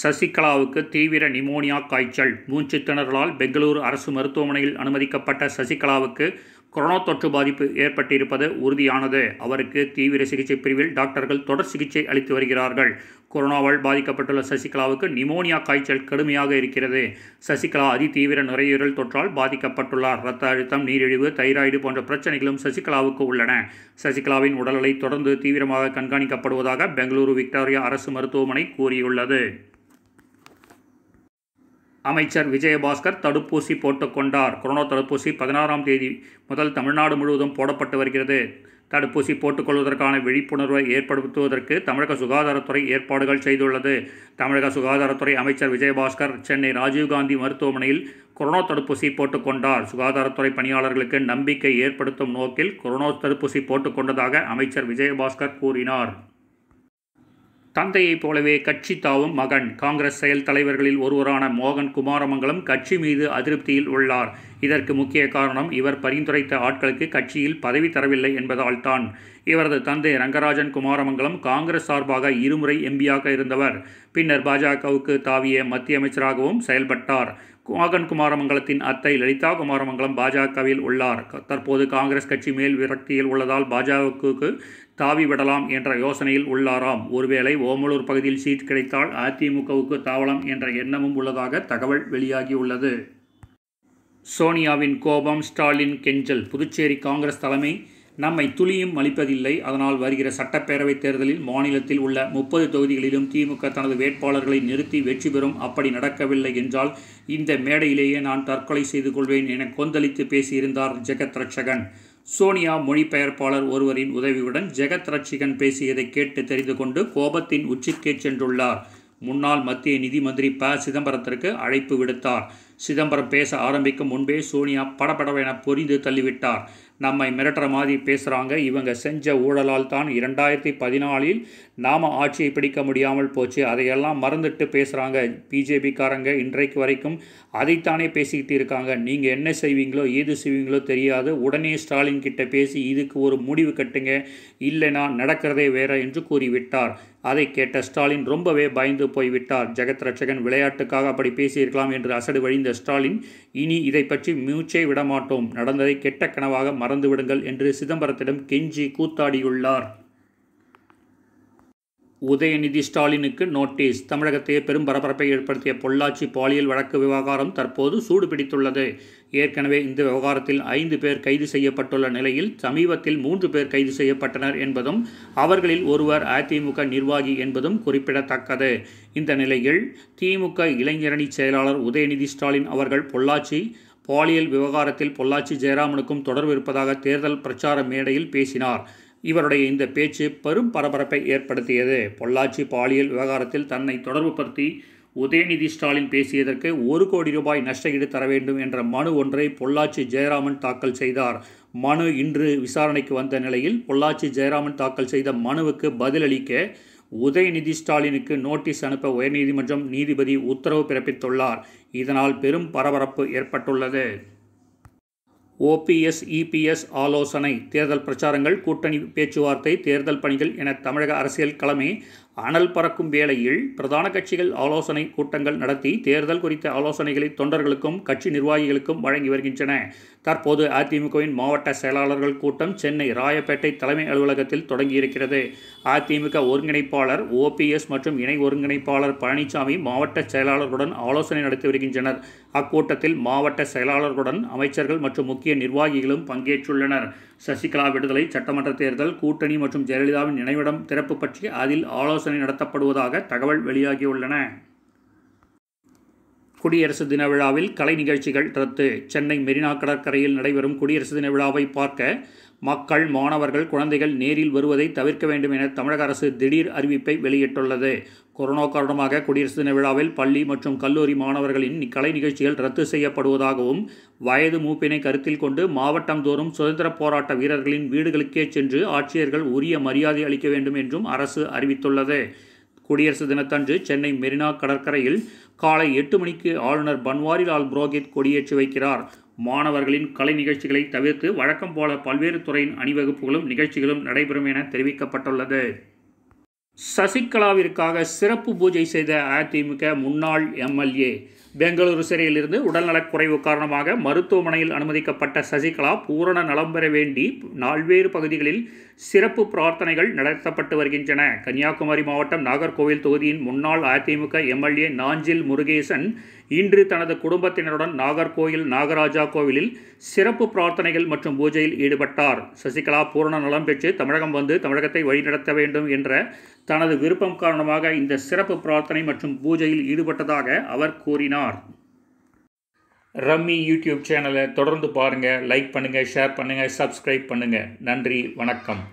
சசிகலாவுக்கு தீவிர நிமோனியா காய்ச்சல் மூச்சு திணறலால் பெங்களூரு அரசு மருத்துவமனையில் அனுமதிக்கப்பட்ட சசிகலாவுக்கு கொரோனா தொற்று பாதிப்பு ஏற்பட்டிருப்பது உறுதியானது அவருக்கு தீவிர சிகிச்சை பிரிவில் டாக்டர்கள் தொடர் சிகிச்சை அளித்து வருகிறார்கள் கொரோனாவால் பாதிக்கப்பட்டுள்ள சசிகலாவுக்கு நிமோனியா காய்ச்சல் கடுமையாக இருக்கிறது சசிகலா அதிதீவிர நுரையீரல் தொற்றால் பாதிக்கப்பட்டுள்ளார் இரத்த அழுத்தம் நீரிழிவு தைராய்டு போன்ற பிரச்சனைகளும் சசிகலாவுக்கு உள்ளன சசிகலாவின் உடல்நிலை தொடர்ந்து தீவிரமாக கண்காணிக்கப்படுவதாக பெங்களூரு விக்டோரியா அரசு மருத்துவமனை கூறியுள்ளது அமைச்சர் விஜயபாஸ்கர் தடுப்பூசி போட்டுக்கொண்டார் கொரோனா தடுப்பூசி பதினாறாம் தேதி முதல் தமிழ்நாடு முழுவதும் போடப்பட்டு வருகிறது தடுப்பூசி போட்டுக்கொள்வதற்கான விழிப்புணர்வை ஏற்படுத்துவதற்கு தமிழக சுகாதாரத்துறை ஏற்பாடுகள் செய்துள்ளது தமிழக சுகாதாரத்துறை அமைச்சர் விஜயபாஸ்கர் சென்னை ராஜீவ்காந்தி மருத்துவமனையில் கொரோனா தடுப்பூசி போட்டுக்கொண்டார் சுகாதாரத்துறை பணியாளர்களுக்கு நம்பிக்கை ஏற்படுத்தும் நோக்கில் கொரோனா தடுப்பூசி போட்டுக்கொண்டதாக அமைச்சர் விஜயபாஸ்கர் கூறினார் தந்தையைப் போலவே கட்சி தாவும் மகன் காங்கிரஸ் செயல் தலைவர்களில் ஒருவரான மோகன் குமாரமங்கலம் கட்சி மீது அதிருப்தியில் உள்ளார் இதற்கு முக்கிய காரணம் இவர் பரிந்துரைத்த ஆட்களுக்கு கட்சியில் பதவி தரவில்லை என்பதால் தான் இவரது தந்தை ரங்கராஜன் குமாரமங்கலம் காங்கிரஸ் சார்பாக இருமுறை எம்பியாக இருந்தவர் பின்னர் பாஜகவுக்கு தாவிய மத்திய அமைச்சராகவும் செயல்பட்டார் மகன் குமாரமங்கலத்தின் அத்தை லலிதா குமாரமங்கலம் பாஜகவில் உள்ளார் தற்போது காங்கிரஸ் கட்சி மேல் விரக்தியில் உள்ளதால் பாஜகவுக்கு தாவி விடலாம் என்ற யோசனையில் உள்ளாராம் ஒருவேளை ஓமலூர் பகுதியில் சீட் கிடைத்தால் அதிமுகவுக்கு தாவலாம் என்ற எண்ணமும் உள்ளதாக தகவல் வெளியாகியுள்ளது சோனியாவின் கோபம் ஸ்டாலின் கெஞ்சல் புதுச்சேரி காங்கிரஸ் தலைமை நம்மை துளியும் அளிப்பதில்லை அதனால் வருகிற சட்டப்பேரவைத் தேர்தலில் மாநிலத்தில் உள்ள முப்பது தொகுதிகளிலும் திமுக தனது வேட்பாளர்களை நிறுத்தி வெற்றி பெறும் அப்படி நடக்கவில்லை என்றால் இந்த மேடையிலேயே நான் தற்கொலை செய்து கொள்வேன் என கொந்தளித்து பேசியிருந்தார் ஜெகத் ரட்சகன் சோனியா மொழிபெயர்ப்பாளர் ஒருவரின் உதவியுடன் ஜெகத் ரட்சிகன் பேசியதை கேட்டு தெரிந்து கொண்டு கோபத்தின் உச்சிக்கே சென்றுள்ளார் முன்னாள் மத்திய நிதி மந்திரி ப சிதம்பரத்திற்கு அழைப்பு விடுத்தார் சிதம்பரம் பேச ஆரம்பிக்கும் முன்பே சோனியா படபடவென பொறிந்து தள்ளிவிட்டார் நம்மை மிரட்டுற மாதிரி பேசுகிறாங்க இவங்க செஞ்ச ஊழலால் தான் இரண்டாயிரத்தி பதினாலில் நாம் ஆட்சியை பிடிக்க முடியாமல் போச்சு அதையெல்லாம் மறந்துட்டு பேசுகிறாங்க பிஜேபிக்காரங்க இன்றைக்கு வரைக்கும் அதைத்தானே பேசிக்கிட்டு இருக்காங்க நீங்கள் என்ன செய்வீங்களோ ஏது செய்வீங்களோ தெரியாது உடனே ஸ்டாலின் கிட்ட பேசி இதுக்கு ஒரு முடிவு கட்டுங்க இல்லைனா நடக்கிறதே வேற என்று கூறிவிட்டார் அதை கேட்ட ஸ்டாலின் ரொம்பவே பயந்து போய்விட்டார் ஜெகத் ரட்சகன் விளையாட்டுக்காக அப்படி பேசியிருக்கலாம் என்று அசடு வழிந்த ஸ்டாலின் இனி இதை பற்றி மூச்சே விடமாட்டோம் நடந்ததை கெட்ட கனவாக மறந்துவிடுங்கள் என்று சிதம்பரத்திடம் கெஞ்சி கூத்தாடியுள்ளார் உதயநிதி ஸ்டாலினுக்கு நோட்டீஸ் தமிழகத்தையே பெரும் பரபரப்பை ஏற்படுத்திய பொள்ளாச்சி பாலியல் வழக்கு விவகாரம் தற்போது சூடுபிடித்துள்ளது ஏற்கனவே இந்த விவகாரத்தில் ஐந்து பேர் கைது செய்யப்பட்டுள்ள நிலையில் சமீபத்தில் மூன்று பேர் கைது செய்யப்பட்டனர் என்பதும் அவர்களில் ஒருவர் அதிமுக நிர்வாகி என்பதும் குறிப்பிடத்தக்கது இந்த நிலையில் திமுக இளைஞரணி செயலாளர் உதயநிதி ஸ்டாலின் அவர்கள் பொள்ளாச்சி பாலியல் விவகாரத்தில் பொள்ளாச்சி ஜெயராமனுக்கும் தொடர்பு இருப்பதாக தேர்தல் பிரச்சார மேடையில் பேசினார் இவருடைய இந்த பேச்சு பெரும் பரபரப்பை ஏற்படுத்தியது பொள்ளாச்சி பாலியல் விவகாரத்தில் தன்னை தொடர்புபடுத்தி உதயநிதி ஸ்டாலின் பேசியதற்கு ஒரு கோடி ரூபாய் நஷ்டஈடு தர வேண்டும் என்ற மனு ஒன்றை பொள்ளாச்சி ஜெயராமன் தாக்கல் செய்தார் மனு இன்று விசாரணைக்கு வந்த நிலையில் பொள்ளாச்சி ஜெயராமன் தாக்கல் செய்த மனுவுக்கு பதிலளிக்க உதயநிதி ஸ்டாலினுக்கு நோட்டீஸ் அனுப்ப உயர்நீதிமன்றம் நீதிபதி உத்தரவு பிறப்பித்துள்ளார் இதனால் பெரும் பரபரப்பு ஏற்பட்டுள்ளது ஓபிஎஸ் இபிஎஸ் ஆலோசனை தேர்தல் பிரச்சாரங்கள் கூட்டணி பேச்சுவார்த்தை தேர்தல் பணிகள் என தமிழக அரசியல் தலைமை அனல் பறக்கும் வேளையில் பிரதான கட்சிகள் ஆலோசனை கூட்டங்கள் நடத்தி தேர்தல் குறித்த ஆலோசனைகளை தொண்டர்களுக்கும் கட்சி நிர்வாகிகளுக்கும் வழங்கி வருகின்றன தற்போது அதிமுகவின் மாவட்ட செயலாளர்கள் கூட்டம் சென்னை ராயப்பேட்டை தலைமை அலுவலகத்தில் தொடங்கியிருக்கிறது அதிமுக ஒருங்கிணைப்பாளர் ஓபிஎஸ் மற்றும் இணை ஒருங்கிணைப்பாளர் பழனிசாமி மாவட்ட செயலாளர்களுடன் ஆலோசனை நடத்தி வருகின்றனர் அக்கூட்டத்தில் மாவட்ட செயலாளர்களுடன் அமைச்சர்கள் மற்றும் முக்கிய நிர்வாகிகளும் பங்கேற்றுள்ளனர் சசிகலா விடுதலை சட்டமன்ற தேர்தல் கூட்டணி மற்றும் ஜெயலலிதாவின் நினைவிடம் திறப்பு பற்றி அதில் ஆலோசனை ஆலோசனை நடத்தப்படுவதாக தகவல் வெளியாகியுள்ளன குடியரசு தின விழாவில் கலை நிகழ்ச்சிகள் ரத்து சென்னை மெரினா கடற்கரையில் நடைபெறும் குடியரசு தின விழாவை பார்க்க மக்கள் மாணவர்கள் குழந்தைகள் நேரில் வருவதை தவிர்க்க வேண்டும் என தமிழக அரசு திடீர் அறிவிப்பை வெளியிட்டுள்ளது கொரோனா காரணமாக குடியரசு தின விழாவில் பள்ளி மற்றும் கல்லூரி மாணவர்களின் கலை நிகழ்ச்சிகள் ரத்து செய்யப்படுவதாகவும் வயது மூப்பினை கருத்தில் கொண்டு தோறும் சுதந்திர போராட்ட வீரர்களின் வீடுகளுக்கே சென்று ஆட்சியர்கள் உரிய மரியாதை அளிக்க வேண்டும் என்றும் அரசு அறிவித்துள்ளது குடியரசு தினத்தன்று சென்னை மெரினா கடற்கரையில் காலை எட்டு மணிக்கு ஆளுநர் பன்வாரிலால் புரோஹித் கொடியேற்றி வைக்கிறார் மாணவர்களின் கலை நிகழ்ச்சிகளை தவிர்த்து வழக்கம் போல பல்வேறு துறையின் அணிவகுப்புகளும் நிகழ்ச்சிகளும் நடைபெறும் என தெரிவிக்கப்பட்டுள்ளது சசிகலாவிற்காக சிறப்பு பூஜை செய்த அதிமுக முன்னாள் எம்எல்ஏ பெங்களூரு சிறையிலிருந்து உடல்நலக் குறைவு காரணமாக மருத்துவமனையில் அனுமதிக்கப்பட்ட சசிகலா பூரண நலம் பெற வேண்டி நால்வேறு பகுதிகளில் சிறப்பு பிரார்த்தனைகள் நடத்தப்பட்டு வருகின்றன கன்னியாகுமரி மாவட்டம் நாகர்கோவில் தொகுதியின் முன்னாள் அதிமுக எம்எல்ஏ நாஞ்சில் முருகேசன் இன்று தனது குடும்பத்தினருடன் நாகர்கோயில் நாகராஜா கோவிலில் சிறப்பு பிரார்த்தனைகள் மற்றும் பூஜையில் ஈடுபட்டார் சசிகலா பூரண நலம் பெற்று தமிழகம் வந்து தமிழகத்தை வழிநடத்த வேண்டும் என்ற தனது விருப்பம் காரணமாக இந்த சிறப்பு பிரார்த்தனை மற்றும் பூஜையில் ஈடுபட்டதாக அவர் கூறினார் ரம்மி யூடியூப் சேனலை தொடர்ந்து பாருங்கள் லைக் பண்ணுங்கள் ஷேர் பண்ணுங்கள் சப்ஸ்கிரைப் பண்ணுங்கள் நன்றி வணக்கம்